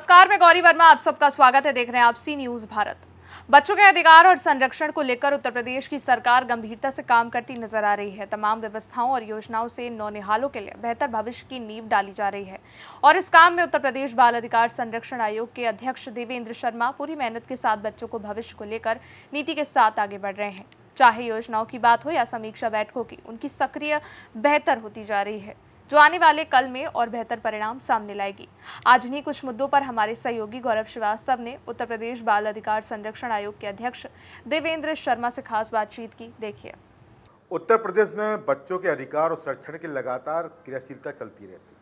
नमस्कार मैं गौरी वर्मा आप सबका स्वागत है देख रहे हैं आप सी न्यूज भारत बच्चों के अधिकार और संरक्षण को लेकर उत्तर प्रदेश की सरकार गंभीरता से काम करती नजर आ रही है तमाम व्यवस्थाओं और योजनाओं से नौनिहालों के लिए बेहतर भविष्य की नींव डाली जा रही है और इस काम में उत्तर प्रदेश बाल अधिकार संरक्षण आयोग के अध्यक्ष देवेंद्र शर्मा पूरी मेहनत के साथ बच्चों को भविष्य को लेकर नीति के साथ आगे बढ़ रहे हैं चाहे योजनाओं की बात हो या समीक्षा बैठकों की उनकी सक्रिय बेहतर होती जा रही है जो आने वाले कल में और बेहतर परिणाम सामने लाएगी आज इन्हीं कुछ मुद्दों पर हमारे सहयोगी गौरव श्रीवास्तव ने उत्तर प्रदेश बाल अधिकार संरक्षण आयोग के अध्यक्ष देवेंद्र शर्मा से खास बातचीत की देखिए उत्तर प्रदेश में बच्चों के अधिकार और संरक्षण की लगातार क्रियाशीलता चलती रहती है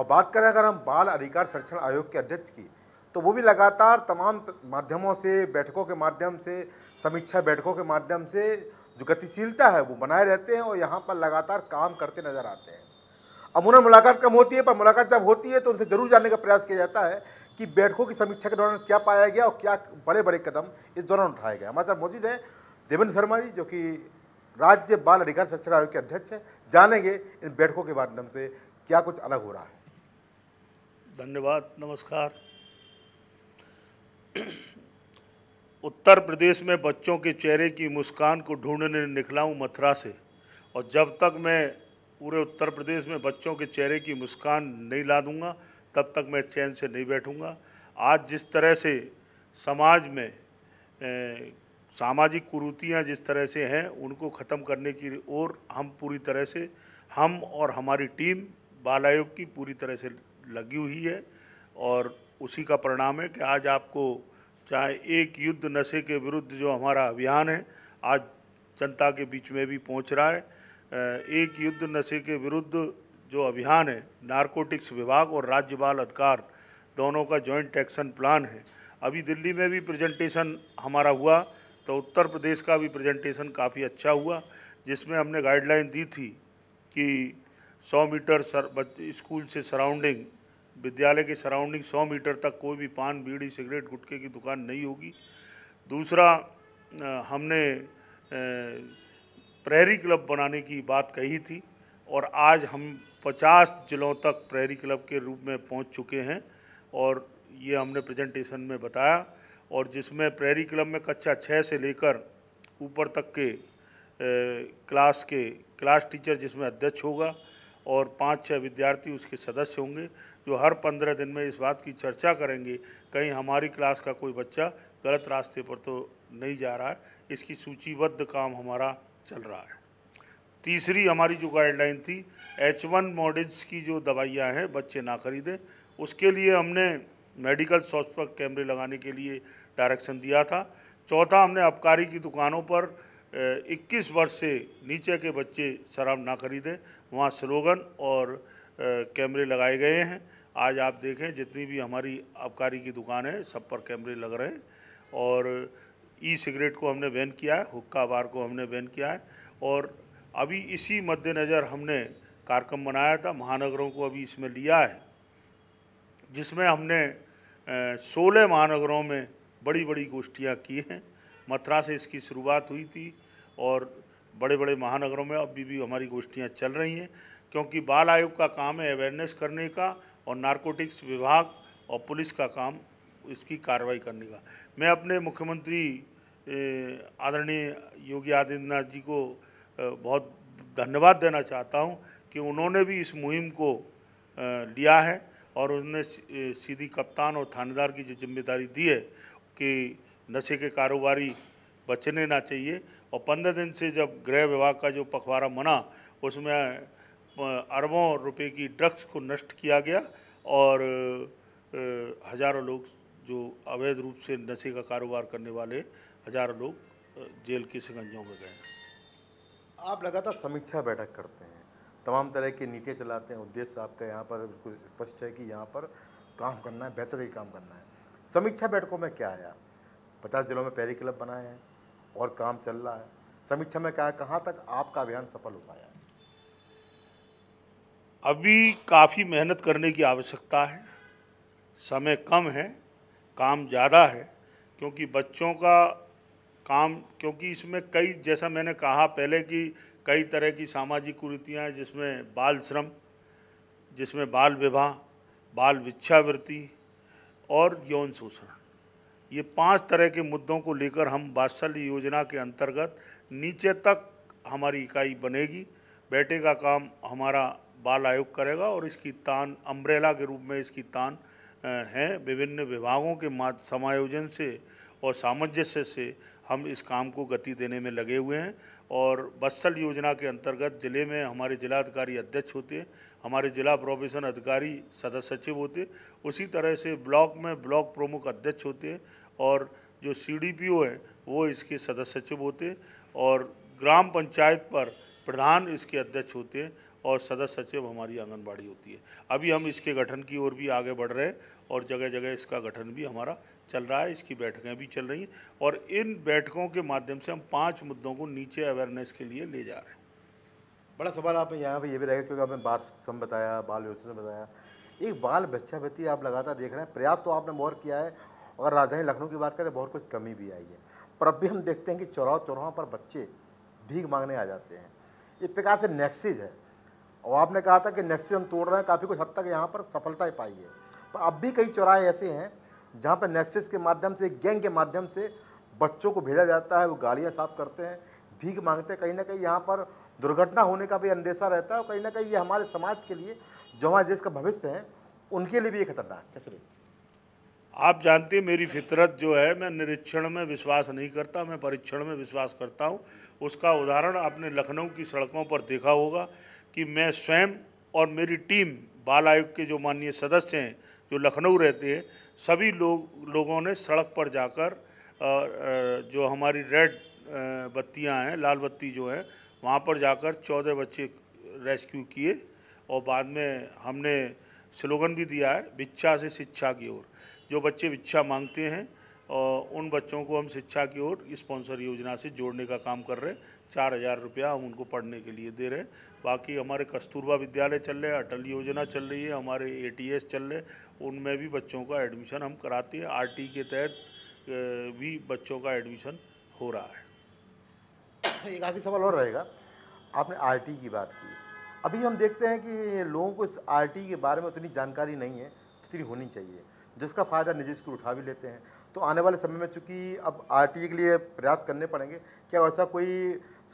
और बात करें अगर हम बाल अधिकार संरक्षण आयोग के अध्यक्ष की तो वो भी लगातार तमाम माध्यमों से बैठकों के माध्यम से समीक्षा बैठकों के माध्यम से जो गतिशीलता है वो बनाए रहते हैं और यहाँ पर लगातार काम करते नज़र आते हैं अमूमन मुलाकात कम होती है पर मुलाकात जब होती है तो उनसे जरूर जानने का प्रयास किया जाता है कि बैठकों की समीक्षा के दौरान क्या पाया गया और क्या बड़े बड़े कदम इस दौरान उठाए गए हमारे साथ मौजूद है देवेंद्र शर्मा जी जो कि राज्य बाल अधिकार संरक्षण आयोग के अध्यक्ष हैं जानेंगे इन बैठकों के माध्यम से क्या कुछ अलग हो रहा है धन्यवाद नमस्कार उत्तर प्रदेश में बच्चों के चेहरे की मुस्कान को ढूंढने निकला हूँ मथुरा से और जब तक मैं पूरे उत्तर प्रदेश में बच्चों के चेहरे की मुस्कान नहीं ला दूंगा तब तक मैं चैन से नहीं बैठूंगा आज जिस तरह से समाज में ए, सामाजिक कुरूतियाँ जिस तरह से हैं उनको ख़त्म करने की ओर हम पूरी तरह से हम और हमारी टीम बाल आयोग की पूरी तरह से लगी हुई है और उसी का परिणाम है कि आज आपको चाहे एक युद्ध नशे के विरुद्ध जो हमारा अभियान है आज जनता के बीच में भी पहुंच रहा है एक युद्ध नशे के विरुद्ध जो अभियान है नारकोटिक्स विभाग और राज्य बाल अधिकार दोनों का जॉइंट एक्शन प्लान है अभी दिल्ली में भी प्रेजेंटेशन हमारा हुआ तो उत्तर प्रदेश का भी प्रेजेंटेशन काफ़ी अच्छा हुआ जिसमें हमने गाइडलाइन दी थी कि 100 मीटर सर स्कूल से सराउंडिंग विद्यालय के सराउंडिंग 100 मीटर तक कोई भी पान बीड़ी सिगरेट गुटके की दुकान नहीं होगी दूसरा हमने प्रहरी क्लब बनाने की बात कही थी और आज हम 50 जिलों तक प्रेरी क्लब के रूप में पहुंच चुके हैं और ये हमने प्रेजेंटेशन में बताया और जिसमें प्रेरी क्लब में कक्षा छः से लेकर ऊपर तक के ए, क्लास के क्लास टीचर जिसमें अध्यक्ष होगा और पाँच छः विद्यार्थी उसके सदस्य होंगे जो हर पंद्रह दिन में इस बात की चर्चा करेंगे कहीं हमारी क्लास का कोई बच्चा गलत रास्ते पर तो नहीं जा रहा है इसकी सूचीबद्ध काम हमारा चल रहा है तीसरी हमारी जो गाइडलाइन थी एच वन मॉडल्स की जो दवाइयाँ हैं बच्चे ना खरीदें उसके लिए हमने मेडिकल शॉप पर कैमरे लगाने के लिए डायरेक्शन दिया था चौथा हमने आबकारी की दुकानों पर 21 वर्ष से नीचे के बच्चे शराब ना खरीदें वहाँ स्लोगन और कैमरे लगाए गए हैं आज आप देखें जितनी भी हमारी आबकारी की दुकान है सब पर कैमरे लग रहे हैं और ई सिगरेट को हमने बैन किया है हुक्का बार को हमने बैन किया है और अभी इसी मद्देनज़र हमने कार्यक्रम बनाया था महानगरों को अभी इसमें लिया है जिसमें हमने सोलह महानगरों में बड़ी बड़ी गोष्ठियाँ की हैं मथुरा से इसकी शुरुआत हुई थी और बड़े बड़े महानगरों में अभी भी हमारी गोष्ठियाँ चल रही हैं क्योंकि बाल आयोग का काम है अवेयरनेस करने का और नारकोटिक्स विभाग और पुलिस का काम इसकी कार्रवाई करने का मैं अपने मुख्यमंत्री आदरणीय योगी आदित्यनाथ जी को बहुत धन्यवाद देना चाहता हूं कि उन्होंने भी इस मुहिम को लिया है और उन्होंने सीधी कप्तान और थानेदार की जो जिम्मेदारी दी है कि नशे के कारोबारी बचने ना चाहिए और पंद्रह दिन से जब गृह विभाग का जो पखवाड़ा मना उसमें अरबों रुपए की ड्रग्स को नष्ट किया गया और हज़ारों लोग जो अवैध रूप से नशे का कारोबार करने वाले हजारों लोग जेल के शिकंजों में गए आप लगातार समीक्षा बैठक करते हैं तमाम तरह की नीतियाँ चलाते हैं उद्देश्य आपका यहाँ पर बिल्कुल स्पष्ट है कि यहाँ पर काम करना है बेहतर ही काम करना है समीक्षा बैठकों में क्या आया पचास जिलों में पैरी क्लब बनाए हैं और काम चल रहा है समीक्षा में क्या कहाँ तक आपका अभियान सफल हो पाया अभी काफ़ी मेहनत करने की आवश्यकता है समय कम है काम ज़्यादा है क्योंकि बच्चों का काम क्योंकि इसमें कई जैसा मैंने कहा पहले कि कई तरह की सामाजिक कुरीतियाँ जिसमें बाल श्रम जिसमें बाल विवाह बाल विच्छावृत्ति और यौन शोषण ये पांच तरह के मुद्दों को लेकर हम बात्सल्य योजना के अंतर्गत नीचे तक हमारी इकाई बनेगी बेटे का काम हमारा बाल आयोग करेगा और इसकी तान अम्ब्रेला के रूप में इसकी तान हैं विभिन्न विभागों के मा समायोजन से और सामंजस्य से हम इस काम को गति देने में लगे हुए हैं और बस्सल योजना के अंतर्गत ज़िले में हमारे जिलाधिकारी अध्यक्ष होते हैं हमारे जिला प्रोफेशन अधिकारी सदस्य सचिव होते हैं उसी तरह से ब्लॉक में ब्लॉक प्रमुख अध्यक्ष होते हैं और जो सी डी पी ओ हैं वो इसके सदस्य सचिव होते हैं और ग्राम पंचायत पर प्रधान इसके अध्यक्ष होते हैं और सदस्य सचिव हमारी आंगनबाड़ी होती है अभी हम इसके गठन की ओर भी आगे बढ़ रहे हैं और जगह जगह इसका गठन भी हमारा चल रहा है इसकी बैठकें भी चल रही हैं और इन बैठकों के माध्यम से हम पाँच मुद्दों को नीचे अवेयरनेस के लिए ले जा रहे हैं बड़ा सवाल आप यहाँ पर ये भी रहेगा क्योंकि आपने बाल सम बताया बाल व्यवस्था से बताया एक बाल बच्चा व्यक्ति आप लगातार देख रहे हैं प्रयास तो आपने मोहर किया है और राजधानी लखनऊ की बात करें तो बहुत कुछ कमी भी आई है पर अब भी हम देखते हैं कि चौराह चौराहों पर बच्चे भीख मांगने आ जाते हैं एक प्रकार से नेक्सिस है और आपने कहा था कि नेक्सियम तोड़ रहे हैं काफ़ी कुछ हद तक यहाँ पर सफलता ही पाई है पर अब भी कई चौराहे ऐसे हैं जहाँ पर नेक्सिस के माध्यम से गैंग के माध्यम से बच्चों को भेजा जाता है वो गाड़ियाँ साफ करते हैं भीख मांगते हैं कहीं ना कहीं यहाँ पर दुर्घटना होने का भी अंदेशा रहता है और कहीं ना कहीं ये हमारे समाज के लिए जो हमारे देश का भविष्य है उनके लिए भी ये खतरनाक कैसे देखते आप जानते हैं मेरी फितरत जो है मैं निरीक्षण में विश्वास नहीं करता मैं परीक्षण में विश्वास करता हूँ उसका उदाहरण आपने लखनऊ की सड़कों पर देखा होगा कि मैं स्वयं और मेरी टीम बाल आयोग के जो माननीय सदस्य हैं जो लखनऊ रहते हैं सभी लोग लोगों ने सड़क पर जाकर जो हमारी रेड बत्तियां हैं लाल बत्ती जो है वहाँ पर जाकर चौदह बच्चे रेस्क्यू किए और बाद में हमने स्लोगन भी दिया है भिक्षा से शिक्षा की ओर जो बच्चे भिक्षा मांगते हैं उन बच्चों को हम शिक्षा की ओर स्पॉन्सर योजना से जोड़ने का काम कर रहे हैं चार हज़ार रुपया हम उनको पढ़ने के लिए दे रहे हैं बाकी हमारे कस्तूरबा विद्यालय चल रहे हैं अटल योजना चल रही है हमारे एटीएस चल रहे उनमें भी बच्चों का एडमिशन हम कराते हैं आर के तहत भी बच्चों का एडमिशन हो रहा है एक आखिरी सवाल और रहेगा आपने आर की बात की अभी हम देखते हैं कि लोगों को इस आर के बारे में उतनी जानकारी नहीं है कितनी तो होनी चाहिए जिसका फ़ायदा निजी स्कूल उठा भी लेते हैं तो आने वाले समय में चूँकि अब आर के लिए प्रयास करने पड़ेंगे क्या ऐसा कोई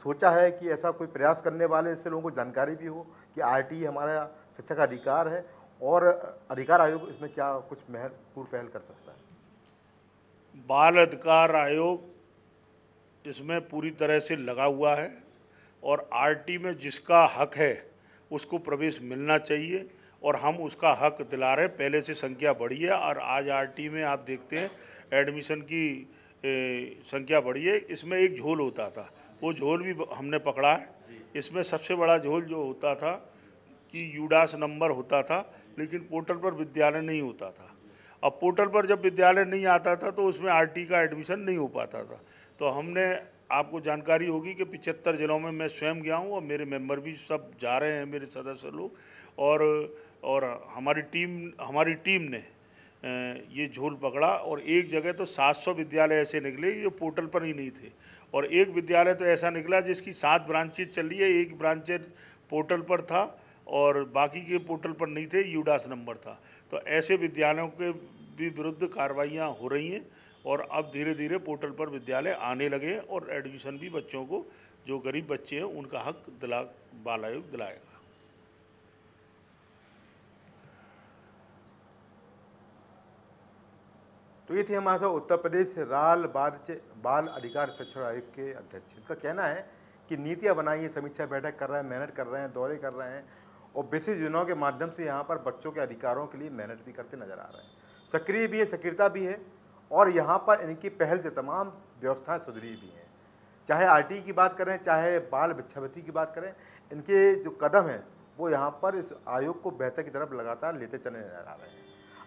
सोचा है कि ऐसा कोई प्रयास करने वाले इससे लोगों को जानकारी भी हो कि आर हमारा शिक्षा का अधिकार है और अधिकार आयोग इसमें क्या कुछ महत्वपूर्ण पहल कर सकता है बाल अधिकार आयोग इसमें पूरी तरह से लगा हुआ है और आरटी में जिसका हक है उसको प्रवेश मिलना चाहिए और हम उसका हक दिला रहे पहले से संख्या बढ़ी है और आज आरटी में आप देखते हैं एडमिशन की संख्या बढ़ी है इसमें एक झोल होता था वो झोल भी हमने पकड़ा है इसमें सबसे बड़ा झोल जो होता था कि यूडास नंबर होता था लेकिन पोर्टल पर विद्यालय नहीं होता था अब पोर्टल पर जब विद्यालय नहीं आता था तो उसमें आर का एडमिशन नहीं हो पाता था तो हमने आपको जानकारी होगी कि पिचहत्तर ज़िलों में मैं स्वयं गया हूँ और मेरे मेंबर भी सब जा रहे हैं मेरे सदस्य लोग और और हमारी टीम हमारी टीम ने ये झोल पकड़ा और एक जगह तो 700 विद्यालय ऐसे निकले जो पोर्टल पर ही नहीं थे और एक विद्यालय तो ऐसा निकला जिसकी सात ब्रांचेज चल रही है एक ब्रांचेज पोर्टल पर था और बाकी के पोर्टल पर नहीं थे यूडास नंबर था तो ऐसे विद्यालयों के भी विरुद्ध कार्रवाइयाँ हो रही हैं और अब धीरे धीरे पोर्टल पर विद्यालय आने लगे और एडमिशन भी बच्चों को जो गरीब बच्चे हैं उनका हक दिला आयोग दिलाएगा तो ये थे हमारे साथ उत्तर प्रदेश राल बाल बाल अधिकार संरक्षण आयोग के अध्यक्ष इनका कहना है कि नीतियाँ बनाई है समीक्षा बैठक कर रहे हैं मेहनत कर रहे हैं दौरे कर रहे हैं और विशेष योजनाओं के माध्यम से यहाँ पर बच्चों के अधिकारों के लिए मेहनत भी करते नजर आ रहे हैं सक्रिय भी है सक्रियता भी है और यहाँ पर इनकी पहल से तमाम व्यवस्थाएँ सुधरी भी हैं चाहे आर की बात करें चाहे बाल भिक्षावृत्ति की बात करें इनके जो कदम हैं वो यहाँ पर इस आयोग को बेहतर की तरफ लगातार लेते चले नजर आ रहे हैं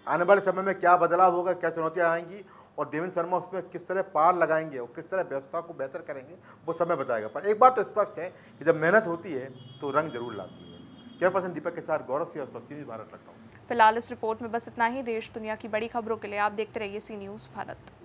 आने वाले समय में क्या बदलाव होगा क्या चुनौतियाँ आएंगी और देवेंद्र शर्मा उसमें किस तरह पार लगाएंगे और किस तरह व्यवस्था को बेहतर करेंगे वो समय बताएगा पर एक बात तो स्पष्ट है कि जब मेहनत होती है तो रंग जरूर लाती है क्या पसंद दीपक के साथ गौरव श्रीवास्तव सी न्यूज़ भारत हूँ फिलहाल इस रिपोर्ट में बस इतना ही देश दुनिया की बड़ी खबरों के लिए आप देखते रहिए सी न्यूज़ भारत